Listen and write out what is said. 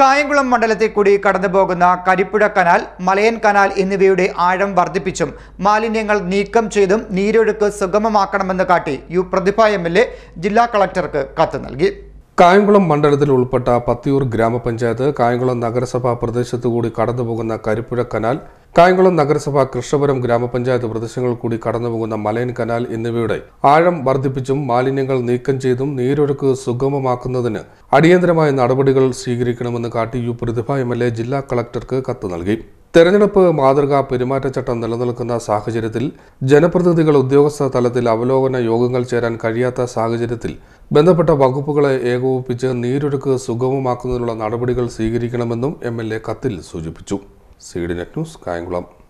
കായംകുളം മണ്ഡലത്തിൽ കൂടി കടന്നുപോകുന്ന കരിപ്പുഴ കനാൽ മലയൻ കനാൽ എന്നിവയുടെ ആഴം വർദ്ധിപ്പിച്ചും മാലിന്യങ്ങൾ നീക്കം ചെയ്തും നീരൊഴുക്ക് സുഗമമാക്കണമെന്ന് കാട്ടി U Prathibha M L A ജില്ലാ കളക്ടർക്ക് കത്ത് നൽകി കായംകുളം മണ്ഡലത്തിൽ ഉൾപ്പെട്ട പത്തിയൂർ ഗ്രാമപഞ്ചായത്ത് കായംകുളം നഗരസഭാ പ്രദേശത്തുകൂടി കടന്നുപോകുന്ന കരിപ്പുഴ കനാൽ കായംകുളം നഗരസഭ കൃഷ്ണപുരം ഗ്രാമപഞ്ചായത്ത് പ്രദേശങ്ങൾ കൂടി കടന്നുപോകുന്ന മലയൻ കനാൽ എന്നിവയുടെ ആഴം വർദ്ധിപ്പിച്ചും മാലിന്യങ്ങൾ നീക്കം ചെയ്തും നീരൊഴുക്ക് സുഗമമാക്കുന്നതിന് അടിയന്തരമായ നടപടികൾ സ്വീകരിക്കണമെന്ന് കാട്ടി U Prathibha M L A ജില്ലാ കളക്ടർക്ക് കത്ത് നൽകി തെരഞ്ഞെടുപ്പ് മാതൃകാ പെരുമാറ്റച്ചട്ടം നിലനിൽക്കുന്ന സാഹചര്യത്തിൽ ജനപ്രതിനിധികൾ ഉദ്യോഗസ്ഥ തലത്തിൽ അവലോകന യോഗങ്ങൾ ചേരാൻ കഴിയാത്ത സാഹചര്യത്തിൽ ബന്ധപ്പെട്ട വകുപ്പുകളെ ഏകോപിപ്പിച്ച് നീരൊഴുക്ക് സുഗമമാക്കുന്നതിനുള്ള നടപടികൾ സ്വീകരിക്കണമെന്നും എം കത്തിൽ സൂചിപ്പിച്ചു സീഡ് നെറ്റ് ന്യൂസ് കായംകുളം